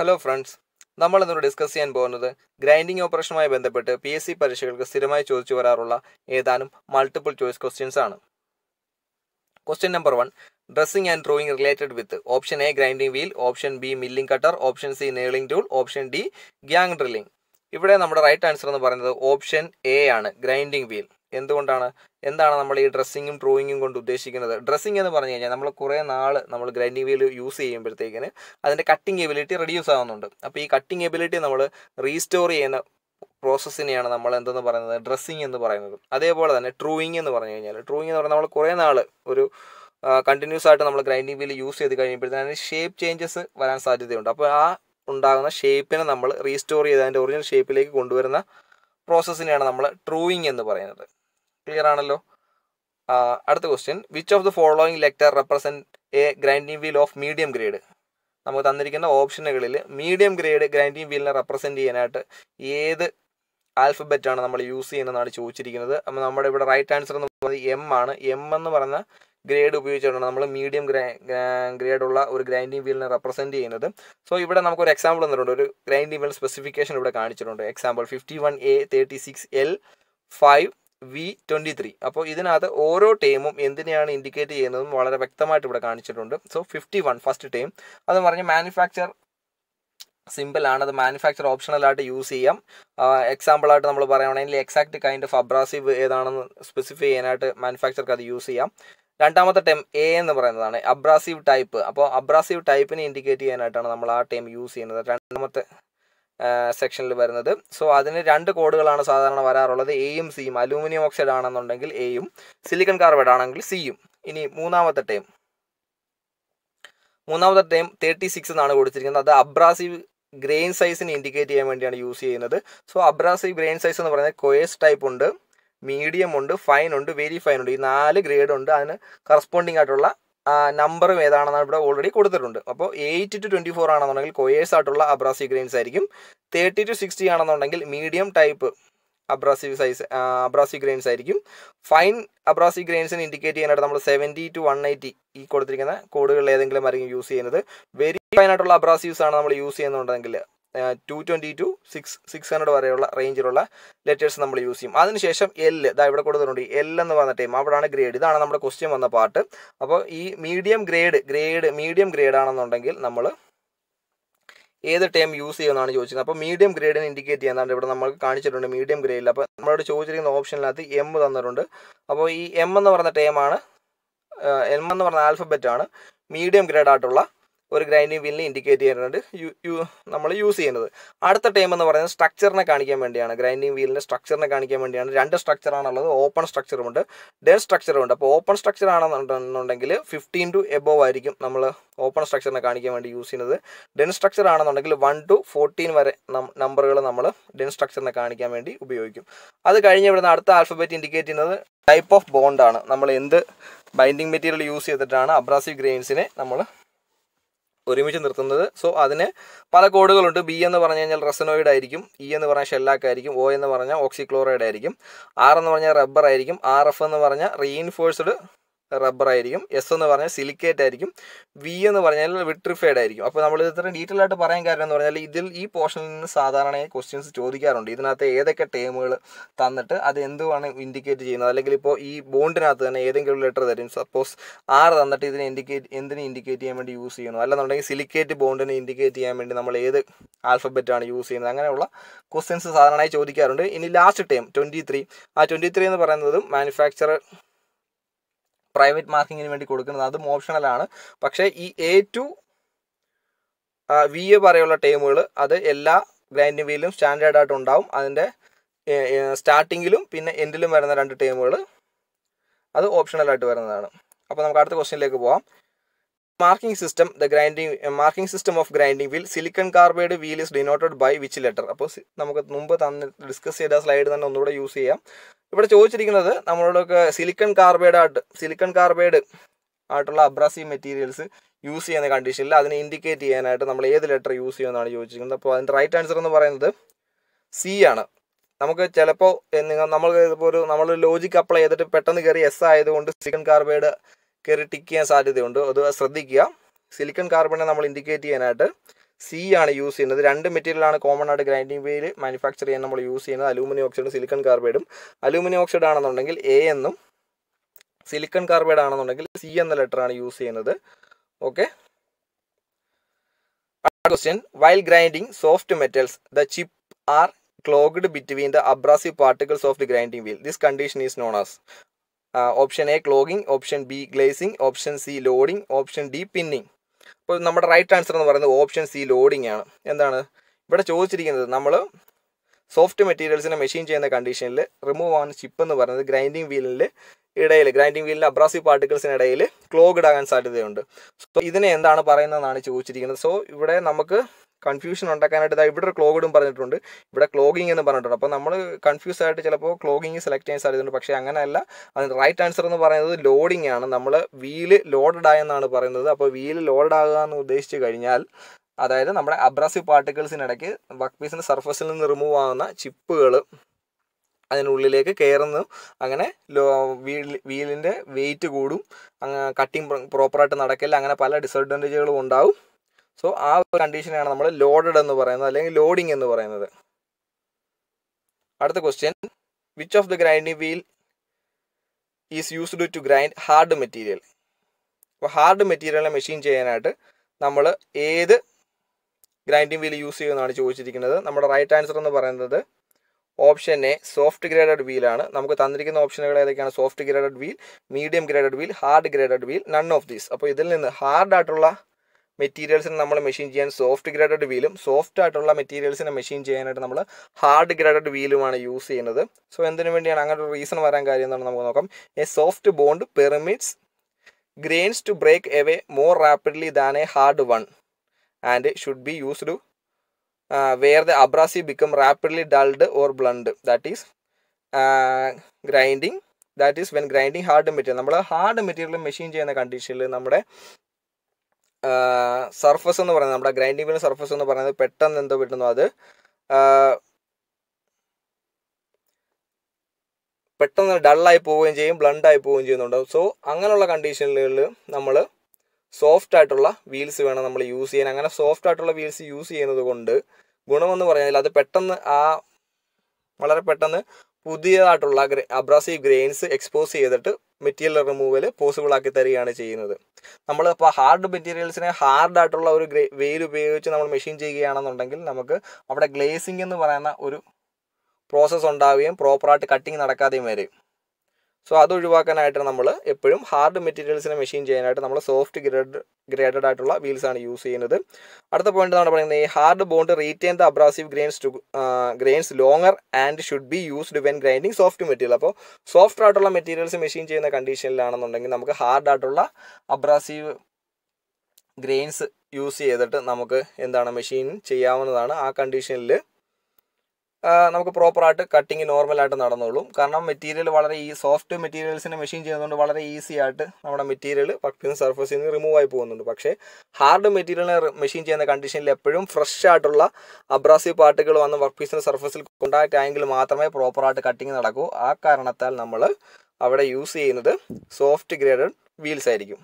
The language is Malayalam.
ഹലോ ഫ്രണ്ട്സ് നമ്മൾ ഇന്ന് ഡിസ്കസ് ചെയ്യാൻ പോകുന്നത് ഗ്രൈൻഡിങ് ഓപ്പറേഷനുമായി ബന്ധപ്പെട്ട് പി എസ് സി പരീക്ഷകൾക്ക് സ്ഥിരമായി ചോദിച്ചു വരാറുള്ള ഏതാനും മൾട്ടിപ്പിൾ ചോയ്സ് ക്വസ്റ്റ്യൻസ് ആണ് question number one dressing and drawing related with option A grinding wheel option B milling cutter option C nailing tool option D gang drilling ഇവിടെ നമ്മുടെ റൈറ്റ് ആൻസർ എന്ന് പറയുന്നത് ഓപ്ഷൻ എ ആണ് ഗ്രൈൻഡിംഗ് വീൽ എന്തുകൊണ്ടാണ് എന്താണ് നമ്മൾ ഈ ഡ്രസ്സിങ്ങും ഡ്രോയിങ്ങും കൊണ്ട് ഉദ്ദേശിക്കുന്നത് ഡ്രസ്സിങ് എന്ന് പറഞ്ഞു കഴിഞ്ഞാൽ നമ്മൾ കുറേ നാൾ നമ്മൾ ഗ്രൈൻഡിങ് വീൽ യൂസ് ചെയ്യുമ്പോഴത്തേക്കിന് അതിൻ്റെ കട്ടിങ് എബിലിറ്റി റെഡ്യൂസ് ആവുന്നുണ്ട് അപ്പോൾ ഈ കട്ടിങ് എബിലിറ്റി നമ്മൾ റീസ്റ്റോർ ചെയ്യുന്ന പ്രോസസ്സിനെയാണ് നമ്മൾ എന്തെന്ന് പറയുന്നത് ഡ്രസ്സിങ് എന്ന് പറയുന്നത് അതേപോലെ തന്നെ ട്രൂയിങ് എന്ന് പറഞ്ഞു കഴിഞ്ഞാൽ ട്രൂയിങ് എന്ന് പറഞ്ഞാൽ നമ്മൾ കുറേ നാൾ ഒരു കണ്ടിന്യൂസ് ആയിട്ട് നമ്മൾ ഗ്രൈൻഡിങ് വീൽ യൂസ് ചെയ്ത് കഴിയുമ്പോഴത്തേന് അതിന് ഷേപ്പ് ചേഞ്ചസ് വരാൻ സാധ്യതയുണ്ട് അപ്പോൾ ആ ഉണ്ടാകുന്ന ഷേപ്പിനെ നമ്മൾ റീസ്റ്റോർ ചെയ്ത് അതിൻ്റെ ഒറിജിനൽ ഷേപ്പിലേക്ക് കൊണ്ടുവരുന്ന പ്രോസസ്സിനെയാണ് നമ്മൾ ട്രൂയിങ് എന്ന് പറയുന്നത് ക്ലിയർ ആണല്ലോ അടുത്ത question which of the following letter represent a grinding wheel of medium grade നമുക്ക് തന്നിരിക്കുന്ന ഓപ്ഷനുകളിൽ മീഡിയം ഗ്രേഡ് ഗ്രൈൻഡിങ് വീലിനെ റെപ്രസെൻറ്റ് ചെയ്യാനായിട്ട് ഏത് ആൽഫബറ്റ് ആണ് നമ്മൾ യൂസ് ചെയ്യുന്നതെന്നാണ് ചോദിച്ചിരിക്കുന്നത് അപ്പോൾ നമ്മുടെ ഇവിടെ റൈറ്റ് ആൻസർ എന്ന് പറയുന്നത് എം ആണ് എം എന്ന് പറഞ്ഞ ഗ്രേഡ് ഉപയോഗിച്ചിട്ടാണ് നമ്മൾ മീഡിയം ഗ്രേഡ് ഉള്ള ഒരു ഗ്രൈൻഡിങ് വീലിനെ റെപ്രസെൻറ്റ് ചെയ്യുന്നത് സോ ഇവിടെ നമുക്കൊരു എക്സാമ്പിൾ തന്നിട്ടുണ്ട് ഒരു ഗ്രൈൻഡിങ് വീൽ സ്പെസിഫിക്കേഷൻ ഇവിടെ കാണിച്ചിട്ടുണ്ട് example fifty one A thirty six L five V twenty three അപ്പോൾ ഇതിനകത്ത് ഓരോ ടേമും എന്തിനെയാണ് ഇൻഡിക്കേറ്റ് ചെയ്യുന്നതും വളരെ വ്യക്തമായിട്ട് ഇവിടെ കാണിച്ചിട്ടുണ്ട് so fifty one first term അത് പറഞ്ഞ് മാനുഫാക്ചർ ആണ് അത് മാനുഫാക്ചർ ഓപ്ഷണലായിട്ട് യൂസ് ചെയ്യാം ആയിട്ട് നമ്മൾ പറയുകയാണെങ്കിൽ എക്സാക്ട് കൈൻഡ് ഓഫ് അബ്രാസീവ് ഏതാണെന്ന് സ്പെസിഫൈ ചെയ്യാനായിട്ട് മാനുഫാക്ചർക്ക് അത് യൂസ് ചെയ്യാം രണ്ടാമത്തെ ടൈം എ എന്ന് പറയുന്നതാണ് അബ്രാസീവ് ടൈപ്പ് അപ്പോൾ അബ്രാസീവ് ടൈപ്പിനെ ഇൻഡിക്കേറ്റ് ചെയ്യാനായിട്ടാണ് നമ്മൾ ആ ടൈം യൂസ് ചെയ്യുന്നത് രണ്ടാമത്തെ സെക്ഷനിൽ വരുന്നത് സോ അതിന് രണ്ട് കോഡുകളാണ് സാധാരണ വരാറുള്ളത് എയും സിയും അലൂമിനിയം ഓക്സൈഡ് ആണെന്നുണ്ടെങ്കിൽ എയും സിലിക്കൺ കാർബൈഡ് ആണെങ്കിൽ സിയും ഇനി മൂന്നാമത്തെ ടൈം മൂന്നാമത്തെ ടൈം തേർട്ടി സിക്സ് എന്നാണ് കൊടുത്തിരിക്കുന്നത് അത് അബ്രാസീവ് ഗ്രെയിൻ സൈസിന് ഇൻഡിക്കേറ്റ് ചെയ്യാൻ വേണ്ടിയാണ് യൂസ് ചെയ്യുന്നത് സോ അബ്രാസീവ് ഗ്രെയിൻ സൈസ് എന്ന് പറയുന്നത് കൊയേഴ്സ് ടൈപ്പ് ഉണ്ട് മീഡിയം ഉണ്ട് ഫൈൻ ഉണ്ട് വെരി ഫൈൻ ഉണ്ട് ഈ നാല് ഗ്രേഡ് ഉണ്ട് അതിന് കറസ്പോണ്ടിങ് ആയിട്ടുള്ള നമ്പറും ഏതാണെന്നാണ് ഇവിടെ ഓൾറെഡി കൊടുത്തിട്ടുണ്ട് അപ്പോൾ എയ്റ്റ് ടു ട്വൻറ്റി ഫോർ ആണെന്നുണ്ടെങ്കിൽ കൊയേഴ്സ് ആയിട്ടുള്ള അബ്രാസി ഗ്രെയിൻസ് ആയിരിക്കും തേർട്ടി ടു സിക്സ്റ്റി ആണെന്നുണ്ടെങ്കിൽ medium type abrasive size abrasive grains ആയിരിക്കും ഫൈൻ അബ്രാസി ഗ്രെയിൻസിന് ഇൻഡിക്കേറ്റ് ചെയ്യാനായിട്ട് നമ്മൾ സെവൻറ്റി ടു വൺ എയ്റ്റി ഈ കൊടുത്തിരിക്കുന്ന കോഡുകളിൽ ഏതെങ്കിലും ആയിരിക്കും യൂസ് ചെയ്യുന്നത് വെരി ഫൈൻ ആയിട്ടുള്ള അബ്രാസീവ്സ് ആണ് നമ്മൾ യൂസ് ചെയ്യുന്നുണ്ടെങ്കിൽ two twenty to six six hundred വരെയുള്ള റേഞ്ചിലുള്ള ലെറ്റേഴ്സ് നമ്മൾ യൂസ് ചെയ്യും അതിനുശേഷം എൽ ഇതാ ഇവിടെ കൊടുത്തിട്ടുണ്ട് എൽ എന്ന് പറഞ്ഞ ടൈം അവിടെയാണ് ഗ്രേഡ് ഇതാണ് നമ്മുടെ ക്വസ്റ്റ്യൻ വന്ന പാർട്ട് അപ്പോൾ ഈ medium grade grade medium grade ആണെന്നുണ്ടെങ്കിൽ നമ്മൾ ഏത് ടേം യൂസ് ചെയ്യുമെന്നാണ് ചോദിച്ചത് അപ്പോൾ മീഡിയം ഗ്രേഡിന് ഇൻഡിക്കേറ്റ് ചെയ്യുന്നതാണ് ഇവിടെ നമ്മൾ കാണിച്ചിട്ടുണ്ട് മീഡിയം ഗ്രേഡിൽ അപ്പോൾ നമ്മളോട് ചോദിച്ചിരിക്കുന്ന ഓപ്ഷനിനകത്ത് എം തന്നിട്ടുണ്ട് അപ്പോൾ ഈ എം എന്ന് പറഞ്ഞ ടേമാണ് എം എന്ന് പറഞ്ഞ ആൽഫബറ്റ് ആണ് മീഡിയം ഗ്രേഡ് ആയിട്ടുള്ള ഒരു ഗ്രൈൻഡിങ് വീലിനെ ഇൻഡിക്കേറ്റ് ചെയ്യുന്നുണ്ട് യു നമ്മൾ യൂസ് ചെയ്യുന്നത് അടുത്ത ടൈം എന്ന് പറയുന്നത് സ്ട്രക്ചറിനെ കാണിക്കാൻ വേണ്ടിയാണ് ഗ്രൈൻഡിങ് വീലിൻ്റെ സ്ട്രക്ചറിനെ കാണിക്കാൻ വേണ്ടിയാണ് രണ്ട് സ്ട്രക്ചറാണുള്ളത് ഓപ്പൺ സ്ട്രക്ചറുമുണ്ട് ഡെൻ സ്ട്രക്ചറുമുണ്ട് അപ്പോൾ ഓപ്പൺ സ്ട്രക്ചർ ആണെന്നുണ്ടെങ്കിൽ ഫിഫ്റ്റീൻ ടു എബോവ് ആയിരിക്കും നമ്മൾ ഓപ്പൺ സ്ട്രക്ചറിനെ കാണിക്കാൻ വേണ്ടി യൂസ് ചെയ്യുന്നത് ഡെൻ സ്ട്രക്ചർ ആണെന്നുണ്ടെങ്കിൽ വൺ ടു ഫോർട്ടീൻ വരെ നമ്പറുകൾ നമ്മൾ ഡെൻ സ്ട്രക്ചറിനെ കാണിക്കാൻ വേണ്ടി ഉപയോഗിക്കും അത് കഴിഞ്ഞ് ഇവിടുന്ന് അടുത്ത ആൽഫബറ്റ് ഇൻഡിക്കേറ്റ് ചെയ്യുന്നത് ടൈപ്പ് ഓഫ് ബോണ്ടാണ് നമ്മൾ എന്ത് ബൈൻഡിങ് മെറ്റീരിയൽ യൂസ് ചെയ്തിട്ടാണ് അബ്രാസീവ് ഗ്രെയിൻസിനെ നമ്മൾ ഒരുമിച്ച് നിർത്തുന്നത് സോ അതിന് പല കോഡുകളുണ്ട് ബി എന്ന് പറഞ്ഞു കഴിഞ്ഞാൽ റെസനോയിഡ് ആയിരിക്കും ഇ e എന്ന് പറഞ്ഞാൽ ആയിരിക്കും ഒ എന്ന് പറഞ്ഞാൽ ഓക്സിക്ലോറൈഡ് ആയിരിക്കും ആർ എന്ന് പറഞ്ഞാൽ റബ്ബർ ആയിരിക്കും ആർ എഫ് എന്ന് പറഞ്ഞാൽ റീഇൻഫോഴ്സ്ഡ് റബ്ബർ ആയിരിക്കും എസ് എന്ന് പറഞ്ഞാൽ സിലിക്കേറ്റ് ആയിരിക്കും വി എന്ന് പറഞ്ഞാൽ വിട്രിഫൈഡ് ആയിരിക്കും അപ്പോൾ നമ്മൾ ഇത്രയും ഡീറ്റെയിൽ ആയിട്ട് പറയാൻ കാര്യം എന്ന് പറഞ്ഞാൽ ഇതിൽ ഈ പോർഷനിൽ നിന്ന് സാധാരണയായി ക്വസ്റ്റ്യൻസ് ചോദിക്കാറുണ്ട് ഇതിനകത്ത് ഏതൊക്കെ ടേമുകൾ തന്നിട്ട് അത് എന്തുവാണ് ഇൻഡിക്കേറ്റ് ചെയ്യുന്നത് അല്ലെങ്കിൽ ഇപ്പോൾ ഈ ബോണ്ടിനകത്ത് തന്നെ ഏതെങ്കിലും ലെറ്റർ തരും സപ്പോസ് ആറ് തന്നിട്ട് ഇതിനെ ഇൻഡിക്കേറ്റ് എന്തിനെ ഇൻഡിക്കേറ്റ് ചെയ്യാൻ വേണ്ടി യൂസ് ചെയ്യുന്നു അല്ലെന്നുണ്ടെങ്കിൽ സിലിക്കേറ്റ് ബോണ്ടിനെ ഇൻഡിക്കേറ്റ് ചെയ്യാൻ വേണ്ടി നമ്മൾ ഏത് ആൽഫബറ്റാണ് യൂസ് ചെയ്യുന്നത് അങ്ങനെയുള്ള ക്വസ്റ്റ്യൻസ് സാധാരണയായി ചോദിക്കാറുണ്ട് ഇനി ലാസ്റ്റ് ടൈം ട്വൻറ്റി ആ ട്വൻറ്റി എന്ന് പറയുന്നതും മാനുഫാക്ചറർ പ്രൈവറ്റ് മാർക്കിങ്ങിന് വേണ്ടി കൊടുക്കുന്നത് അതും ഓപ്ഷണലാണ് പക്ഷേ ഈ എ ടു വി എ പറയുള്ള ടേമുകൾ അത് എല്ലാ ഗ്രാൻഡ് വീലിലും സ്റ്റാൻഡേർഡ് ആയിട്ട് ഉണ്ടാവും അതിൻ്റെ സ്റ്റാർട്ടിങ്ങിലും പിന്നെ എൻഡിലും വരുന്ന രണ്ട് ടേമുകൾ അത് ഓപ്ഷണലായിട്ട് വരുന്നതാണ് അപ്പോൾ നമുക്ക് അടുത്ത ക്വസ്റ്റ്യനിലേക്ക് പോവാം marking system the grinding marking system of grinding wheel silicon carbide wheel is denoted by which letter അപ്പോൾ നമുക്ക് മുമ്പ് തന്നെ ഡിസ്കസ് ചെയ്ത സ്ലൈഡ് തന്നെ ഒന്നുകൂടെ യൂസ് ചെയ്യാം ഇവിടെ ചോദിച്ചിരിക്കുന്നത് നമ്മളോടൊക്കെ സിലിക്കൺ കാർബൈഡ് ആയിട്ട് സിലിക്കൺ കാർബൈഡ് ആയിട്ടുള്ള അബ്രാസീവ് മെറ്റീരിയൽസ് യൂസ് ചെയ്യുന്ന കണ്ടീഷനിൽ അതിനെ ഇൻഡിക്കേറ്റ് ചെയ്യാനായിട്ട് നമ്മൾ ഏത് ലെറ്റർ യൂസ് ചെയ്യുമെന്നാണ് ചോദിച്ചിരിക്കുന്നത് അപ്പോൾ അതിൻ്റെ റൈറ്റ് ആൻസർ എന്ന് പറയുന്നത് സി ആണ് നമുക്ക് ചിലപ്പോൾ നിങ്ങൾ നമ്മൾ ഇപ്പോൾ ഒരു നമ്മൾ ലോജിക് അപ്ലൈ ചെയ്തിട്ട് പെട്ടെന്ന് കയറി എസ് ആയതുകൊണ്ട് സിലിക്കൺ കാർബൈഡ് കയറി ടിക്ക് ചെയ്യാൻ സാധ്യതയുണ്ട് അത് ശ്രദ്ധിക്കുക സിലിക്കൺ കാർബണെ നമ്മൾ ഇൻഡിക്കേറ്റ് ചെയ്യാനായിട്ട് സി ആണ് യൂസ് ചെയ്യുന്നത് രണ്ട് മെറ്റീരിയലാണ് കോമൺ ആയിട്ട് ഗ്രൈൻഡിങ് വെയിൽ മാനുഫാക്ചർ ചെയ്യാൻ നമ്മൾ യൂസ് ചെയ്യുന്നത് അലൂമിനിയം ഓക്സൈഡും സിലിക്കൺ കാർബൈഡും അലൂമിനിയം ഓക്സൈഡ് ആണെന്നുണ്ടെങ്കിൽ എ എന്നും സിലിക്കൺ കാർബൈഡ് ആണെന്നുണ്ടെങ്കിൽ സി എന്ന ലെറ്ററാണ് യൂസ് ചെയ്യുന്നത് okay question while grinding soft metals the chip are clogged between the abrasive particles of the grinding wheel this condition is known as option A clogging option B glazing option C loading option D pinning അപ്പോൾ നമ്മുടെ റൈറ്റ് ആൻസർ എന്ന് പറയുന്നത് ഓപ്ഷൻ സി ലോഡിങ് ആണ് എന്താണ് ഇവിടെ ചോദിച്ചിരിക്കുന്നത് നമ്മൾ സോഫ്റ്റ് മെറ്റീരിയൽസിനെ മെഷീൻ ചെയ്യുന്ന കണ്ടീഷനിൽ റിമൂവ് ആൻ ചിപ്പ് എന്ന് പറയുന്നത് ഗ്രൈൻഡിങ് വീലിൽ ഇടയിൽ ഗ്രൈൻഡിങ് വീലിൽ അബ്രാസീവ് പാർട്ടിക്കിൾസിന് ഇടയിൽ ക്ലോഗ്ഡ് ആകാൻ സാധ്യതയുണ്ട് സോ ഇതിനെ എന്താണ് പറയുന്നതെന്നാണ് ചോദിച്ചിരിക്കുന്നത് സോ ഇവിടെ നമുക്ക് കൺഫ്യൂഷൻ ഉണ്ടാക്കാനായിട്ട് ഇതാ ഇവിടെ ക്ലോഗിടും പറഞ്ഞിട്ടുണ്ട് ഇവിടെ ക്ലോഗിങ് എന്ന് പറഞ്ഞിട്ടുണ്ട് അപ്പോൾ നമ്മൾ കൺഫ്യൂസ് ആയിട്ട് ചിലപ്പോൾ ക്ലോഗിങ് സെലക്ട് ചെയ്യാൻ സാധ്യതയുണ്ട് പക്ഷേ അങ്ങനെയല്ല അതിന് റൈറ്റ് ആൻസർ എന്ന് പറയുന്നത് ലോഡിങ് ആണ് നമ്മൾ വീല് ലോഡഡ് ആയെന്നാണ് പറയുന്നത് അപ്പോൾ വീല് ലോഡഡ് ആകുക എന്ന് ഉദ്ദേശിച്ചു കഴിഞ്ഞാൽ അതായത് നമ്മുടെ അബ്രാസീവ് പാർട്ടിക്കിൾസിനിടയ്ക്ക് വർക്ക് പീസിൻ്റെ സർഫസിൽ നിന്ന് റിമൂവ് ആകുന്ന ചിപ്പുകൾ അതിനുള്ളിലേക്ക് കയറുന്നു അങ്ങനെ ലോ വീൽ വീലിൻ്റെ വെയിറ്റ് കൂടും കട്ടിങ് പ്രോപ്പറായിട്ട് നടക്കില്ല അങ്ങനെ പല ഡിസഡ്വാൻറ്റേജുകളും ഉണ്ടാവും സോ ആ ഒരു കണ്ടീഷനാണ് നമ്മൾ ലോഡഡ് എന്ന് പറയുന്നത് അല്ലെങ്കിൽ ലോഡിംഗ് എന്ന് പറയുന്നത് അടുത്ത question which of the grinding wheel is used to grind hard material അപ്പോൾ ഹാർഡ് മെറ്റീരിയലിനെ മെഷീൻ ചെയ്യാനായിട്ട് നമ്മൾ ഏത് ഗ്രൈൻഡിംഗ് വീൽ യൂസ് ചെയ്യുമെന്നാണ് ചോദിച്ചിരിക്കുന്നത് നമ്മുടെ റൈറ്റ് ആൻസർ എന്ന് പറയുന്നത് ഓപ്ഷൻ എ സോഫ്റ്റ് ഗ്രേഡഡ് വീലാണ് നമുക്ക് തന്നിരിക്കുന്ന ഓപ്ഷനുകൾ ഏതൊക്കെയാണ് soft graded wheel medium graded wheel hard graded wheel none of these അപ്പോൾ ഇതിൽ നിന്ന് ഹാർഡ് ആയിട്ടുള്ള മെറ്റീരിയൽസിന് നമ്മൾ മെഷീൻ ചെയ്യാൻ സോഫ്റ്റ് ഗ്രേഡഡ് വീലും സോഫ്റ്റ് ആയിട്ടുള്ള മെറ്റീരിയൽസിനെ മെഷീൻ ചെയ്യാനായിട്ട് നമ്മൾ ഹാർഡ് ഗ്രേഡഡ് വീലുമാണ് യൂസ് ചെയ്യുന്നത് സോ എന്തിനു വേണ്ടിയാണ് അങ്ങനെ ഒരു റീസൺ വരാൻ കാര്യം എന്താണ് നമുക്ക് നോക്കാം a soft bond permits grains to break away more rapidly than a hard one and should be used where the abrasive become rapidly dulled or blunt that is grinding that is when grinding hard material നമ്മൾ ഹാർഡ് മെറ്റീരിയൽ മെഷീൻ ചെയ്യുന്ന കണ്ടീഷനിൽ നമ്മുടെ സർഫസ് എന്ന് പറയുന്നത് നമ്മുടെ ഗ്രൈൻഡിംഗ് വീൽ സർഫസ് എന്ന് പറയുന്നത് പെട്ടെന്ന് എന്തോ കിട്ടുന്നു അത് പെട്ടെന്ന് ഡള്ളായി പോവുകയും ചെയ്യും ബ്ലണ്ടായി പോവുകയും ചെയ്യുന്നുണ്ട് സോ അങ്ങനെയുള്ള കണ്ടീഷനുകളിൽ നമ്മൾ സോഫ്റ്റ് ആയിട്ടുള്ള വീൽസ് വേണം നമ്മൾ യൂസ് ചെയ്യാൻ അങ്ങനെ സോഫ്റ്റ് ആയിട്ടുള്ള വീൽസ് യൂസ് ചെയ്യുന്നത് കൊണ്ട് ഗുണമെന്ന് പറഞ്ഞാൽ അത് പെട്ടെന്ന് ആ വളരെ പെട്ടെന്ന് പുതിയതായിട്ടുള്ള അബ്രാസീവ് ഗ്രെയിൻസ് എക്സ്പോസ് ചെയ്തിട്ട് മെറ്റീരിയൽ റിമൂവൽ പോസിബിൾ ആക്കി തരികയാണ് ചെയ്യുന്നത് നമ്മൾ ഇപ്പോൾ ഹാർഡ് മെറ്റീരിയൽസിനെ ഹാർഡായിട്ടുള്ള ഒരു ഗ്രേ വെയിൽ ഉപയോഗിച്ച് നമ്മൾ മെഷീൻ ചെയ്യുകയാണെന്നുണ്ടെങ്കിൽ നമുക്ക് അവിടെ ഗ്ലേസിംഗ് എന്ന് പറയുന്ന ഒരു പ്രോസസ്സ് ഉണ്ടാവുകയും പ്രോപ്പറായിട്ട് കട്ടിങ് നടക്കാതെയും വരും സോ അത് ഒഴിവാക്കാനായിട്ട് നമ്മൾ എപ്പോഴും ഹാർഡ് മെറ്റീരിയൽസിനെ മെഷീൻ ചെയ്യാനായിട്ട് നമ്മൾ സോഫ്റ്റ് ഗ്രേഡ് ഗ്രേഡഡ് ആയിട്ടുള്ള വീൽസ് ആണ് യൂസ് ചെയ്യുന്നത് അടുത്ത പോയിന്റ് എന്താണ് പറയുന്നത് ഈ hard bond retain the abrasive grains to grains longer and should be used when grinding soft material അപ്പോൾ സോഫ്റ്റ് ആയിട്ടുള്ള മെറ്റീരിയൽസ് മെഷീൻ ചെയ്യുന്ന കണ്ടീഷനിലാണെന്നുണ്ടെങ്കിൽ നമുക്ക് ഹാർഡ് ആയിട്ടുള്ള അബ്രാസീവ് ഗ്രെയിൻസ് യൂസ് ചെയ്തിട്ട് നമുക്ക് എന്താണ് മെഷീൻ ചെയ്യാവുന്നതാണ് ആ കണ്ടീഷനിൽ നമുക്ക് പ്രോപ്പറായിട്ട് കട്ടിങ് നോർമലായിട്ട് നടന്നോളും കാരണം മെറ്റീരിയൽ വളരെ ഈ സോഫ്റ്റ് മെറ്റീരിയൽസിനെ മെഷീൻ ചെയ്യുന്നതുകൊണ്ട് വളരെ ഈസി ആയിട്ട് നമ്മുടെ മെറ്റീരിയൽ പക്കുന്ന സർഫസിൽ നിന്ന് റിമൂവ് ആയി പോകുന്നുണ്ട് പക്ഷേ ഹാർഡ് മെറ്റീരിയലിനെ മെഷീൻ ചെയ്യുന്ന കണ്ടീഷനിൽ എപ്പോഴും ഫ്രഷ് ആയിട്ടുള്ള അബ്രാസീവ് പാർട്ടുകൾ വന്ന് വർക്ക് പീസിന് സർഫസിൽ കോണ്ടാക്ട് ആയെങ്കിൽ മാത്രമേ പ്രോപ്പറായിട്ട് കട്ടിങ് നടക്കൂ ആ കാരണത്താൽ നമ്മൾ അവിടെ യൂസ് ചെയ്യുന്നത് സോഫ്റ്റ് ഗ്രേഡഡ് വീൽസ് ആയിരിക്കും